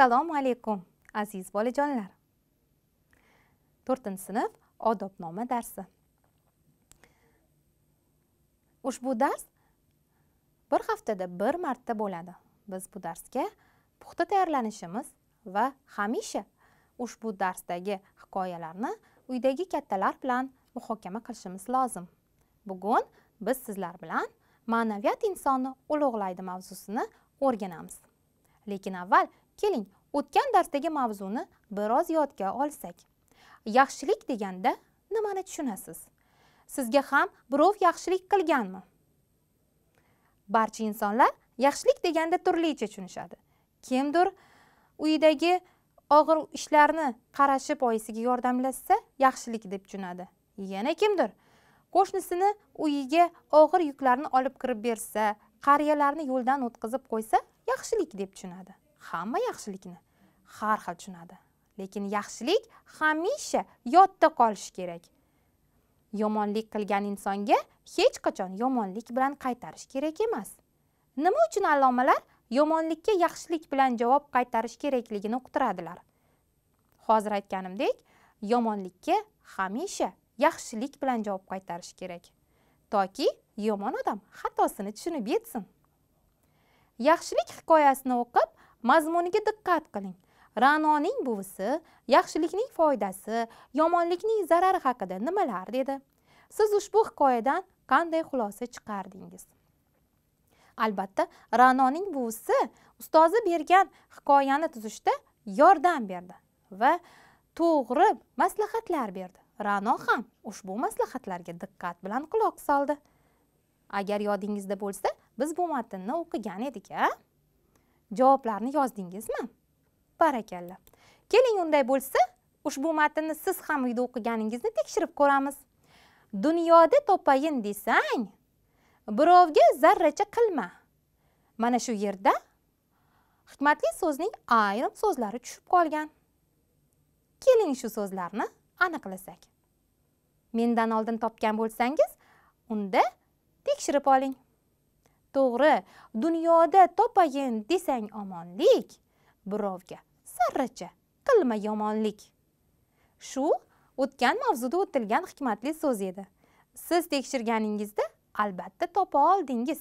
assalomu alaykum aziz bolajonlar to'rtinchi sinf odobnoma darsi ushbu dars bir haftada bir marta bo'ladi biz bu darsga puxta tayyorlanishimiz va hamisha ushbu darsdagi hikoyalarni uydagi kattalar bilan muhokama qilishimiz lozim bugun biz sizlar bilan ma'naviyat insonni ulug'laydi mavzusini o'rganamiz lekin avval keling o'tgan darsdagi mavzuni biroz yodga olsak yaxshilik deganda nimani tushunasiz sizga ham birov yaxshilik qilganmi barcha insonlar yaxshilik deganda turlicha tushunishadi kimdir uyidagi og'ir ishlarni qarashi oyisiga yordamlashsa yaxshilik deb tushunadi yana kimdir qo'shnisini uyiga og'ir yuklarni olib kirib bersa qariyalarni yo'ldan o'tkazib qo'ysa yaxshilik deb tushunadi hamma yaxshilikni har xil tushunadi lekin yaxshilik hamisha yodda qolishi kerak yomonlik qilgan insonga hech qachon yomonlik bilan qaytarish kerak emas nima uchun allomalar yomonlikka yaxshilik bilan javob qaytarish kerakligini uqtiradilar hozir aytganimdek yomonlikka hamisha yaxshilik bilan javob qaytarish kerak toki yomon odam xatosini tushunib yetsin yaxshilik hikoyasini o'qib mazmuniga diqqat qiling ra'noning buvisi yaxshilikning foydasi yomonlikning zarari haqida nimalar dedi siz ushbu hikoyadan qanday xulosa chiqardingiz albatta ra'noning buvisi ustozi bergan hikoyani tuzishda yordam berdi va to'g'ri maslahatlar berdi ra'no ham ushbu maslahatlarga diqqat bilan quloq soldi agar yodingizda bo'lsa biz bu matnni o'qigan edik a javoblarni yozdingizmi barakalla keling unday bo'lsa ushbu matnni siz ham uyda o'qiganingizni tekshirib ko'ramiz dunyoda topayin desang birovga zarracha qilma mana shu yerda hikmatli so'zning ayrim so'zlari tushib qolgan keling shu so'zlarni aniqlasak mendan oldin topgan bo'lsangiz unda tekshirib oling to'g'ri dunyoda topayin desang omonlik birovga zarracha qilma yomonlik shu o'tgan mavzuda o'tilgan hikmatli so'z edi siz tekshirganingizda albatta topa oldingiz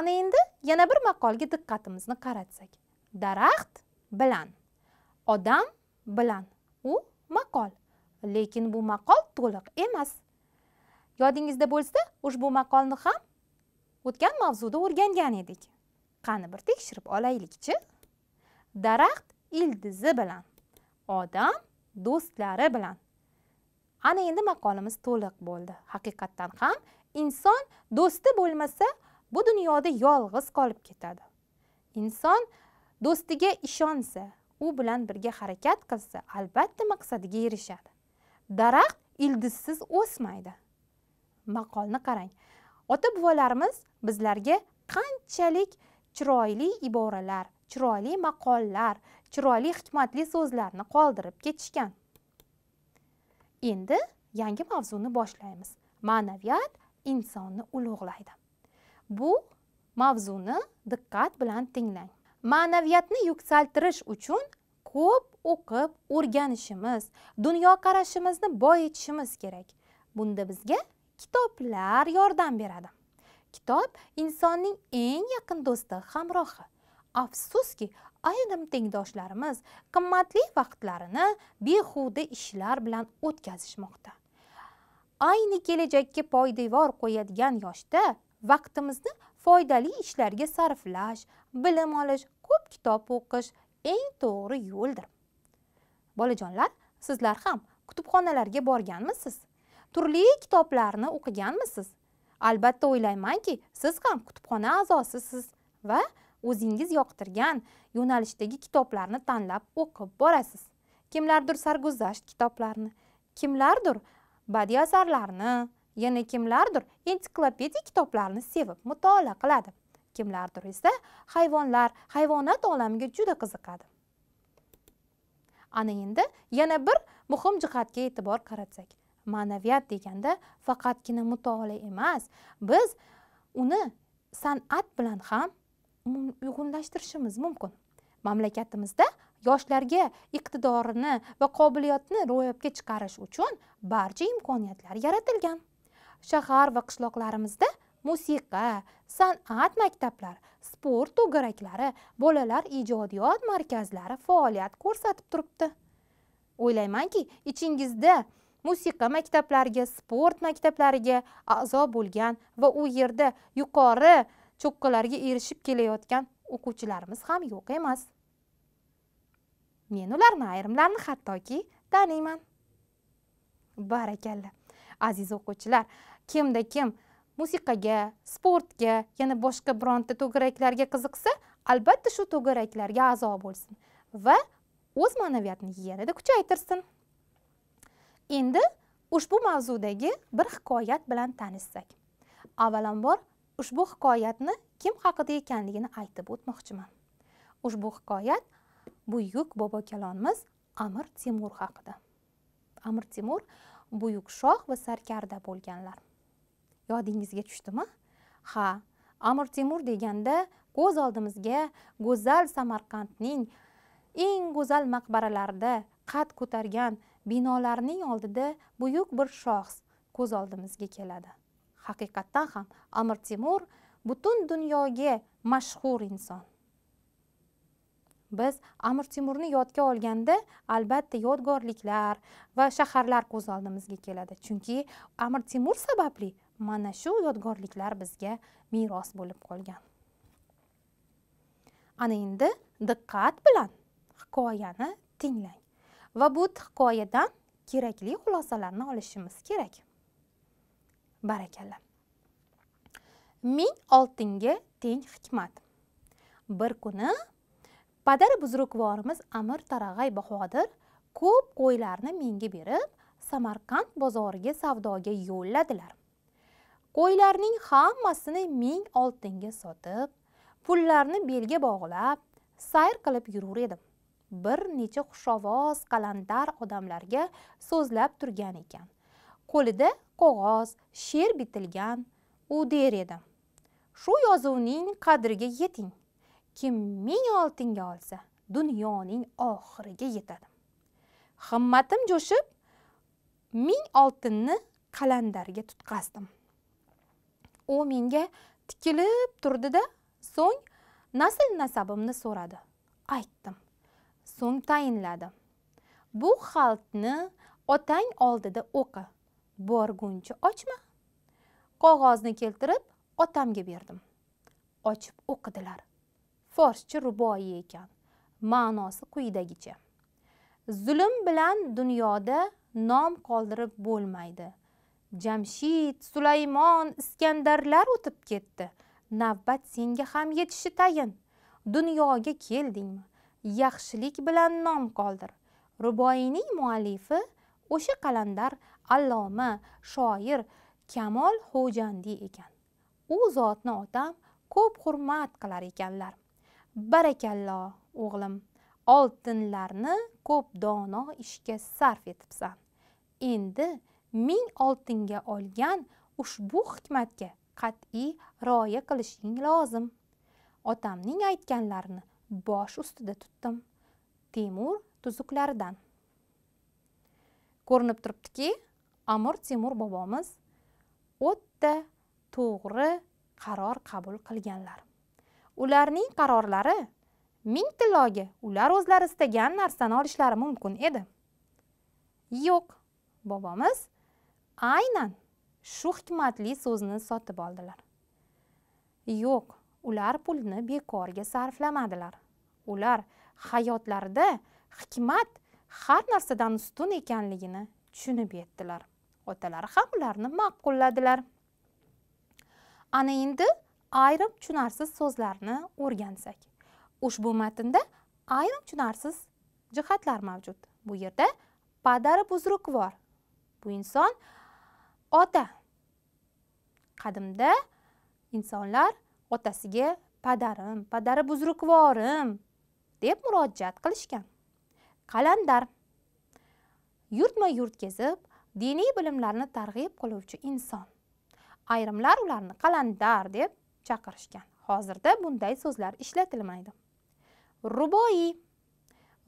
ana endi yana bir maqolga diqqatimizni qaratsak daraxt bilan odam bilan u maqol lekin bu maqol to'liq emas yodingizda bo'lsa ushbu maqolni ham o'tgan mavzuda o'rgangan edik qani bir tekshirib olaylikchi daraxt ildizi bilan odam do'stlari bilan ana endi maqolamiz to'liq bo'ldi haqiqatdan ham inson do'sti bo'lmasa bu dunyoda yolg'iz qolib ketadi inson do'stiga ishonsa u bilan birga harakat qilsa albatta maqsadiga erishadi daraxt ildizsiz o'smaydi maqolni qarang ota buvalarimiz bizlarga qanchalik chiroyli iboralar chiroyli maqollar chiroyli hikmatli so'zlarni qoldirib ketishgan endi yangi mavzuni boshlaymiz ma'naviyat insonni ulug'laydi bu mavzuni diqqat bilan tinglang ma'naviyatni yuksaltirish uchun ko'p o'qib o'rganishimiz dunyoqarashimizni boyitishimiz kerak bunda bizga kitoblar yordam beradi kitob insonning eng yaqin do'sti hamrohi afsuski ayrim tengdoshlarimiz qimmatli vaqtlarini behuda ishlar bilan o'tkazishmoqda ayni kelajakka poydevor qo'yadigan yoshda vaqtimizni foydali ishlarga sarflash bilim olish ko'p kitob o'qish eng to'g'ri yo'ldir bolajonlar sizlar ham kutubxonalarga borganmisiz turli kitoblarni o'qiganmisiz albatta o'ylaymanki siz ham kutubxona a'zosisiz va o'zingiz yoqtirgan yo'nalishdagi kitoblarni tanlab o'qib borasiz kimlardir sarguzasht kitoblarni kimlardir badiiy asarlarni yana kimlardir ensiklopediya kitoblarni sevib mutolaa qiladi kimlardir esa hayvonlar hayvonot olamiga juda qiziqadi ana endi yana bir muhim jihatga e'tibor qaratsak ma'naviyat deganda faqatgina mutolaa emas biz uni san'at bilan ham uyg'unlashtirishimiz mumkin mamlakatimizda yoshlarga iqtidorini va qobiliyatni ro'yobga chiqarish uchun barcha imkoniyatlar yaratilgan shahar va qishloqlarimizda musiqa san'at maktablar sport to'garaklari bolalar ijodiyot markazlari faoliyat ko'rsatib turibdi o'ylaymanki ichingizda musiqa maktablariga sport maktablariga a'zo bo'lgan va u yerda yuqori cho'qqilarga erishib kelayotgan o'quvchilarimiz ham yo'q emas men ularni ayrimlarini hattoki taniyman barakalla aziz o'quvchilar kimda kim musiqaga sportga yana boshqa bironta to'garaklarga qiziqsa albatta shu to'garaklarga a'zo bo'lsin va o'z ma'naviyatini yanada kuchaytirsin endi ushbu mavzudagi bir hikoyat bilan tanishsak avvalambor ushbu hikoyatni kim haqida ekanligini aytib o'tmoqchiman ushbu hikoyat buyuk bobokalonimiz amir temur haqida amir temur buyuk shoh va sarkarda bo'lganlar yodingizga tushdimi ha amir temur deganda ko'z oldimizga go'zal samarqandning eng go'zal maqbaralarida qad ko'targan binolarning oldida buyuk bir shoxs ko'z oldimizga keladi haqiqatdan ham amir temur butun dunyoga mashhur inson biz amir temurni yodga olganda albatta yodgorliklar va shaharlar ko'z oldimizga keladi chunki amir temur sababli mana shu yodgorliklar bizga meros bo'lib qolgan ana endi diqqat bilan hikoyani tinglang va bu hikoyadan kerakli xulosalarni olishimiz kerak barakalla ming oltinga teng hikmat bir kuni padar buzrukvorimiz amir tarag'ay bahodir ko'p qo'ylarni menga berib samarqand bozoriga savdoga yo'lladilar qo'ylarning hammasini ming oltinga sotib pullarni belga bog'lab sayr qilib yurur edim bir necha xushovoz qalandar odamlarga so'zlab turgan ekan qo'lida qog'oz she'r bitilgan u der edi shu yozuvning qadriga yeting kim ming oltinga olsa dunyoning oxiriga yetadi himmatim jo'shib ming oltinni qalandarga tutqazdim u menga tikilib turdida so'ng nasl nasabimni so'radi aytdim so'ng tayinladi bu xaltni otang oldida o'qi borguncha ochma qog'ozni keltirib otamga berdim ochib o'qidilar forscha ruboiy ekan ma'nosi quyidagicha zulm bilan dunyoda nom qoldirib bo'lmaydi jamshid sulaymon iskandarlar o'tib ketdi navbat senga ham yetishi tayin dunyoga keldingmi yaxshilik bilan nom qoldir ruboiyning muallifi o'sha qalandar alloma shoir kamol xo'jandiy ekan u zotni otam ko'p hurmat qilar ekanlar barakallo o'g'lim oltinlarni ko'p dono ishga sarf etibsan endi ming oltinga olgan ushbu hikmatga qat'iy rioya qilishing lozim otamning aytganlarini bosh ustida tutdim temur tuzuklaridan ko'rinib turibdiki amir temur bobomiz o'ta to'g'ri qaror qabul qilganlar ularning qarorlari ming tilloga ular o'zlari istagan narsani olishlari mumkin edi yo'q bobomiz aynan shu hikmatli so'zni sotib oldilar yo'q ular pulni bekorga sarflamadilar ular hayotlarida hikmat har narsadan ustun ekanligini tushunib yetdilar otalari ham ularni ma'qulladilar ana endi ayrim tushunarsiz so'zlarni o'rgansak ushbu matnda ayrim tushunarsiz jihatlar mavjud bu yerda padari buzrukvor bu inson ota qadimda insonlar otasiga padarim padari buzrukvorim deb murojaat qilishgan qalandar yurtma yurt kezib diniy bilimlarni targ'ib qiluvchi inson ayrimlar ularni qalandar deb chaqirishgan hozirda bunday so'zlar ishlatilmaydi ruboiy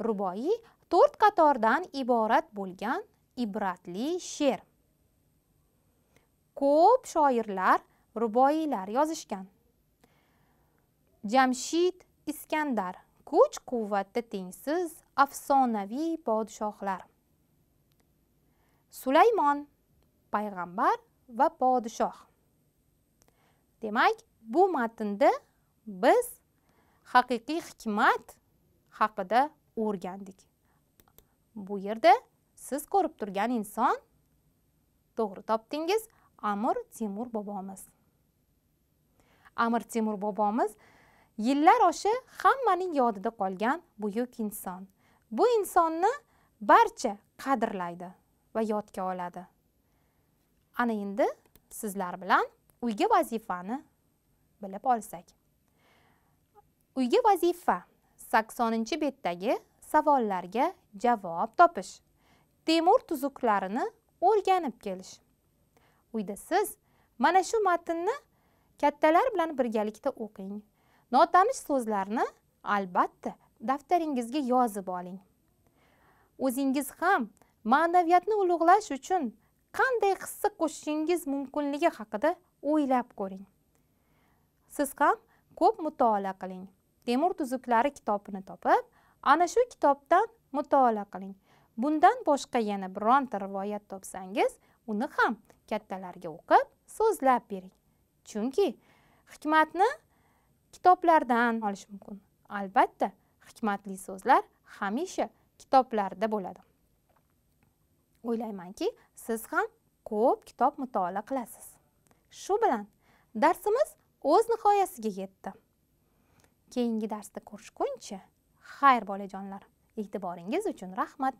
ruboiy to'rt qatordan iborat bo'lgan ibratli she'r ko'p shoirlar ruboiylar yozishgan jamshid iskandar kuch quvvatda tengsiz afsonaviy podshohlar sulaymon payg'ambar va podshoh demak bu matnda biz haqiqiy hikmat haqida o'rgandik bu yerda siz ko'rib turgan inson to'g'ri topdingiz amir temur bobomiz amir temur bobomiz yillar oshi hammaning yodida qolgan buyuk inson bu insonni barcha qadrlaydi va yodga oladi ana endi sizlar bilan uyga vazifani bilib olsak uyga vazifa saksoninchi betdagi savollarga javob topish temur tuzuklarini o'rganib kelish uyda siz mana shu matnni kattalar bilan birgalikda o'qing notanish so'zlarni albatta daftaringizga yozib oling o'zingiz ham ma'naviyatni ulug'lash uchun qanday hissa qo'shishingiz mumkinligi haqida o'ylab ko'ring siz ham ko'p mutolaa qiling temur tuzuklari kitobini topib ana shu kitobdan mutolaa qiling bundan boshqa yana bironta rivoyat topsangiz uni ham kattalarga o'qib so'zlab bering chunki hikmatni kitoblardan olish mumkin albatta hikmatli so'zlar hamisha kitoblarda bo'ladi o'ylaymanki siz ham ko'p kitob mutolaa qilasiz shu bilan darsimiz o'z nihoyasiga yetdi keyingi darsda ko'rishguncha xayr bolajonlar e'tiboringiz uchun rahmat